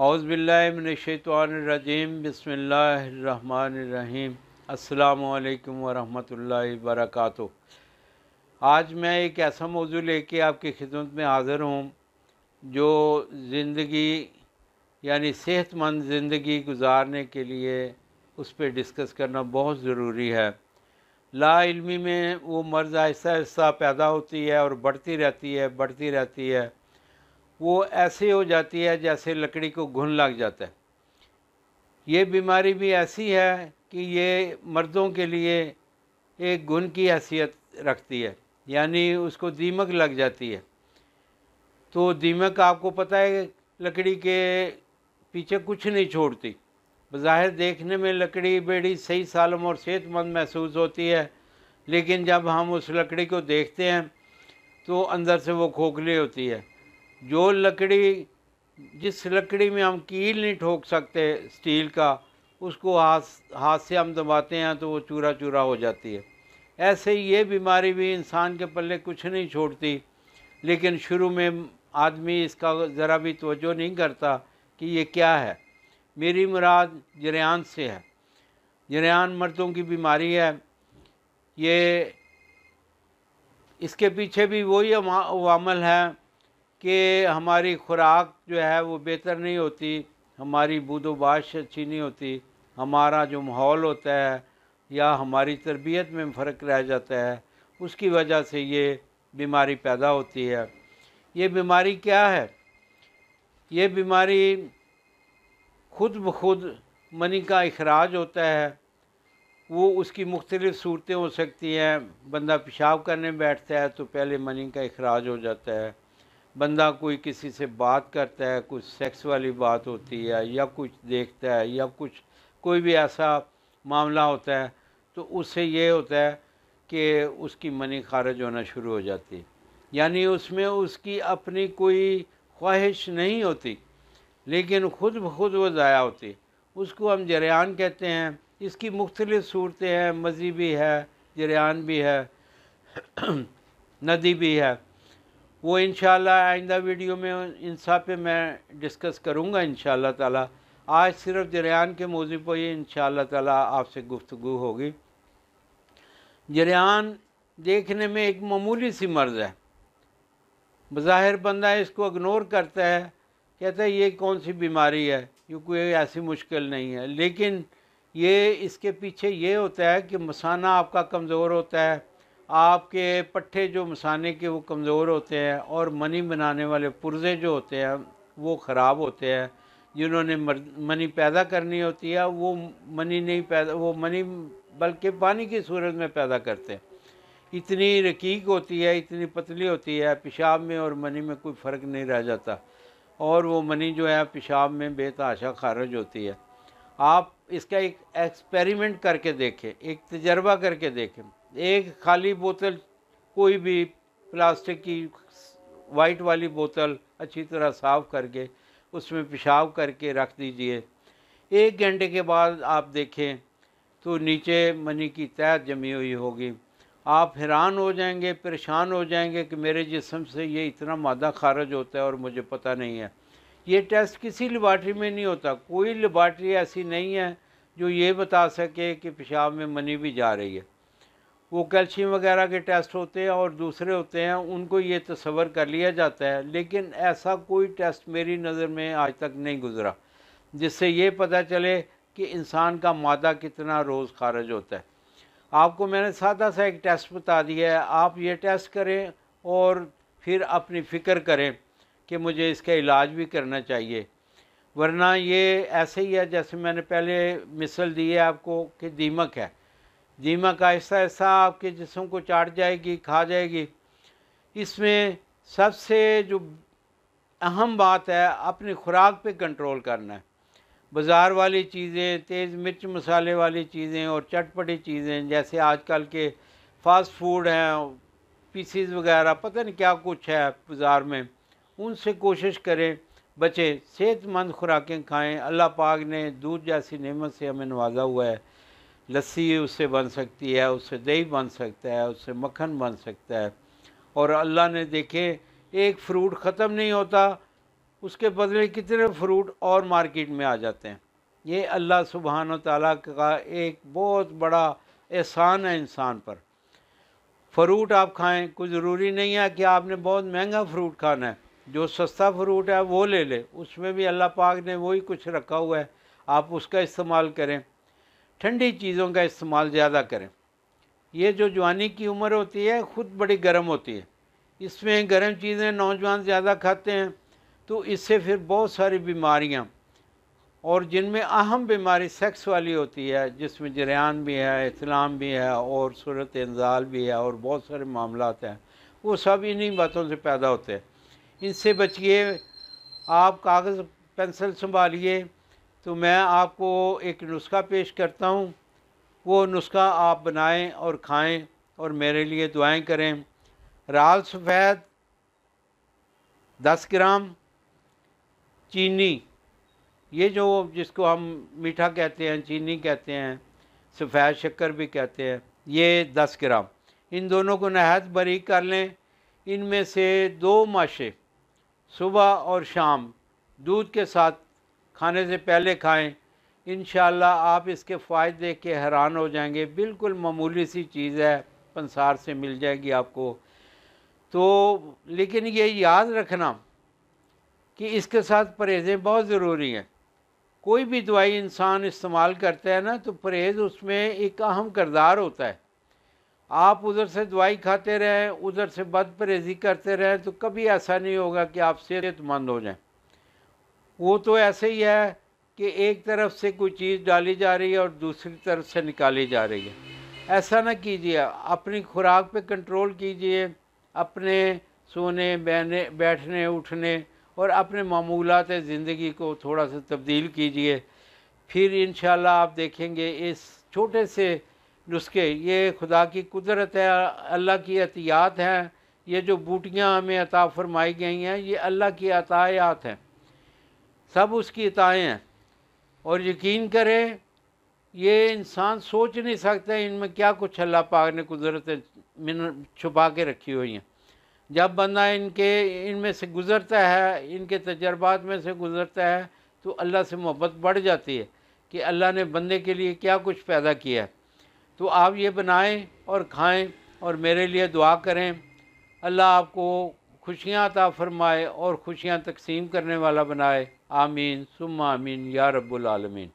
हौज़बिल्लिनशैतरजीम बसमीम अल्लाम वरम वर्क आज मैं एक ऐसा मौजू ले कर आपकी खिदमत में हाज़िर हूँ जो ज़िंदगी यानी सेहतमंद ज़िंदगी गुजारने के लिए उस पर डिस्कस करना बहुत ज़रूरी है लामी में वो मर्ज़ आहिस्ता आहिस्ता पैदा होती है और बढ़ती रहती है बढ़ती रहती है वो ऐसे हो जाती है जैसे लकड़ी को घुन लग जाता है ये बीमारी भी ऐसी है कि ये मर्दों के लिए एक घुन की हैसियत रखती है यानी उसको दीमक लग जाती है तो दीमक आपको पता है लकड़ी के पीछे कुछ नहीं छोड़ती बाहिर देखने में लकड़ी बेड़ी सही सालम और सेहतमंद महसूस होती है लेकिन जब हम उस लकड़ी को देखते हैं तो अंदर से वो खोखली होती है जो लकड़ी जिस लकड़ी में हम कील नहीं ठोक सकते स्टील का उसको हाथ हाथ से हम दबाते हैं तो वो चूरा चूरा हो जाती है ऐसे ही ये बीमारी भी इंसान के पल्ले कुछ नहीं छोड़ती लेकिन शुरू में आदमी इसका ज़रा भी तोजो नहीं करता कि ये क्या है मेरी मुराद जरियान से है जरियान मर्दों की बीमारी है ये इसके पीछे भी वही वामल है कि हमारी खुराक जो है वो बेहतर नहीं होती हमारी बूदोबाश अच्छी नहीं होती हमारा जो माहौल होता है या हमारी तरबियत में फ़र्क रह जाता है उसकी वजह से ये बीमारी पैदा होती है ये बीमारी क्या है ये बीमारी खुद ब खुद मनी का अखराज होता है वो उसकी मुख्तलिफ़ सूरतें हो सकती हैं बंदा पेशाब करने बैठता है तो पहले मनी का अखराज हो जाता है बंदा कोई किसी से बात करता है कुछ सेक्स वाली बात होती है या कुछ देखता है या कुछ कोई भी ऐसा मामला होता है तो उससे ये होता है कि उसकी मनी खारिज होना शुरू हो जाती है यानी उसमें उसकी अपनी कोई ख्वाहिश नहीं होती लेकिन ख़ुद ब खुद वो ज़ाया होती उसको हम जरियान कहते हैं इसकी मुख्तलिफ़ सूरतें हैं मज़ी भी है जरियान भी है नदी भी है वो इन आइंदा वीडियो में इन सब पे मैं डिस्कस करूँगा इन ताला आज सिर्फ जरियान के मौजू पर ही इन ताला आपसे गुफ्तु होगी जरियान देखने में एक मामूली सी मर्ज़ है बज़ाहिर बंदा इसको इग्नोर करता है कहता है ये कौन सी बीमारी है ये कोई ऐसी मुश्किल नहीं है लेकिन ये इसके पीछे ये होता है कि मसाना आपका कमज़ोर होता है आपके पट्टे जो मसाने के वो कमज़ोर होते हैं और मनी बनाने वाले पुर्जे जो होते हैं वो ख़राब होते हैं जिन्होंने मनी पैदा करनी होती है वो मनी नहीं पैदा वो मनी बल्कि पानी की सूरत में पैदा करते हैं इतनी रकीक होती है इतनी पतली होती है पेशाब में और मनी में कोई फ़र्क नहीं रह जाता और वो मनी जो है पेशाब में बेताशा खारज होती है आप इसका एक एक्सपेरिमेंट करके देखें एक तजर्बा करके देखें एक खाली बोतल कोई भी प्लास्टिक की वाइट वाली बोतल अच्छी तरह साफ़ करके उसमें पेशाब करके रख दीजिए एक घंटे के बाद आप देखें तो नीचे मनी की तय जमी हुई होगी आप हैरान हो जाएंगे परेशान हो जाएंगे कि मेरे जिसम से ये इतना मादा खारज होता है और मुझे पता नहीं है ये टेस्ट किसी लेबार्ट्री में नहीं होता कोई लेबार्ट्री ऐसी नहीं है जो ये बता सके कि पेशाब में मनी भी जा रही है वो कैल्शियम वगैरह के टेस्ट होते हैं और दूसरे होते हैं उनको ये तस्वर कर लिया जाता है लेकिन ऐसा कोई टेस्ट मेरी नज़र में आज तक नहीं गुज़रा जिससे ये पता चले कि इंसान का मादा कितना रोज़ खारज होता है आपको मैंने सादा सा एक टेस्ट बता दिया है आप ये टेस्ट करें और फिर अपनी फ़िक्र करें कि मुझे इसका इलाज भी करना चाहिए वरना ये ऐसे ही है जैसे मैंने पहले मिसल दी है आपको कि दीमक है जीमा का ऐसा ऐसा आपके जिसम को चाट जाएगी खा जाएगी इसमें सबसे जो अहम बात है अपनी खुराक पे कंट्रोल करना है बाज़ार वाली चीज़ें तेज़ मिर्च मसाले वाली चीज़ें और चटपटी चीज़ें जैसे आजकल के फास्ट फूड हैं पीसीज वगैरह पता नहीं क्या कुछ है बाज़ार में उनसे कोशिश करें बचें सेहतमंद खुराकें खाएं अल्लाह पाक ने दूध जैसी नेमत से हमें नवाजा हुआ है लस्सी उससे बन सकती है उससे दही बन सकता है उससे मक्खन बन सकता है और अल्लाह ने देखे एक फ्रूट ख़त्म नहीं होता उसके बदले कितने फ्रूट और मार्केट में आ जाते हैं ये अल्लाह सुबहान तला का एक बहुत बड़ा एहसान है इंसान पर फ्रूट आप खाएं कोई ज़रूरी नहीं है कि आपने बहुत महंगा फ्रूट खाना है जो सस्ता फ्रूट है वो ले ले उसमें भी अल्लाह पाक ने वही कुछ रखा हुआ है आप उसका इस्तेमाल करें ठंडी चीज़ों का इस्तेमाल ज़्यादा करें ये जो जवानी की उम्र होती है ख़ुद बड़ी गर्म होती है इसमें गर्म चीज़ें नौजवान ज़्यादा खाते हैं तो इससे फिर बहुत सारी बीमारियाँ और जिनमें अहम बीमारी सेक्स वाली होती है जिसमें जरियान भी है इस्लाम भी है और सूरत इंजाल भी है और बहुत सारे मामला हैं वो सब इन्हीं बातों से पैदा होते हैं इनसे बचिए आप कागज़ पेंसिल संभालिए तो मैं आपको एक नुस्खा पेश करता हूँ वो नुस्खा आप बनाएं और खाएं और मेरे लिए दुआएं करें राल सफ़ेद दस ग्राम चीनी ये जो जिसको हम मीठा कहते हैं चीनी कहते हैं सफ़ेद शक्कर भी कहते हैं ये दस ग्राम इन दोनों को नहायत बारीक कर लें इनमें से दो माशे सुबह और शाम दूध के साथ खाने से पहले खाएं इन आप इसके फ़ायदे देख के हैरान हो जाएंगे बिल्कुल मामूली सी चीज़ है पंसार से मिल जाएगी आपको तो लेकिन ये याद रखना कि इसके साथ परहेज़ें बहुत ज़रूरी हैं कोई भी दवाई इंसान इस्तेमाल करता है ना तो परहेज़ उसमें एक अहम करदार होता है आप उधर से दवाई खाते रहें उधर से बद परहेज़ी करते रहें तो कभी ऐसा नहीं होगा कि आप सेहतमंद हो जाएं वो तो ऐसे ही है कि एक तरफ से कोई चीज़ डाली जा रही है और दूसरी तरफ से निकाली जा रही है ऐसा ना कीजिए अपनी खुराक पे कंट्रोल कीजिए अपने सोने बहने बैठने उठने और अपने मामूलत ज़िंदगी को थोड़ा सा तब्दील कीजिए फिर इन आप देखेंगे इस छोटे से नुस्खे ये खुदा की कुदरत है अल्लाह की अतियात हैं ये जो बूटियाँ हमें अता फरमाई गई हैं ये अल्लाह की अतायात हैं सब उसकी इताएँ हैं और यकीन करें ये इंसान सोच नहीं सकते इनमें क्या कुछ अल्लाह पाक ने कुदरत मिन छुपा के रखी हुई हैं जब बंदा इनके इनमें से गुज़रता है इनके तजर्बात में से गुज़रता है तो अल्लाह से मोहब्बत बढ़ जाती है कि अल्लाह ने बंदे के लिए क्या कुछ पैदा किया है तो आप ये बनाएं और खाएं और मेरे लिए दुआ करें अल्लाह आपको खुशियाँ अता फ़रमाए और खुशियाँ तकसीम करने वाला बनाए Amin, summa amin ya Rabbul Alemin.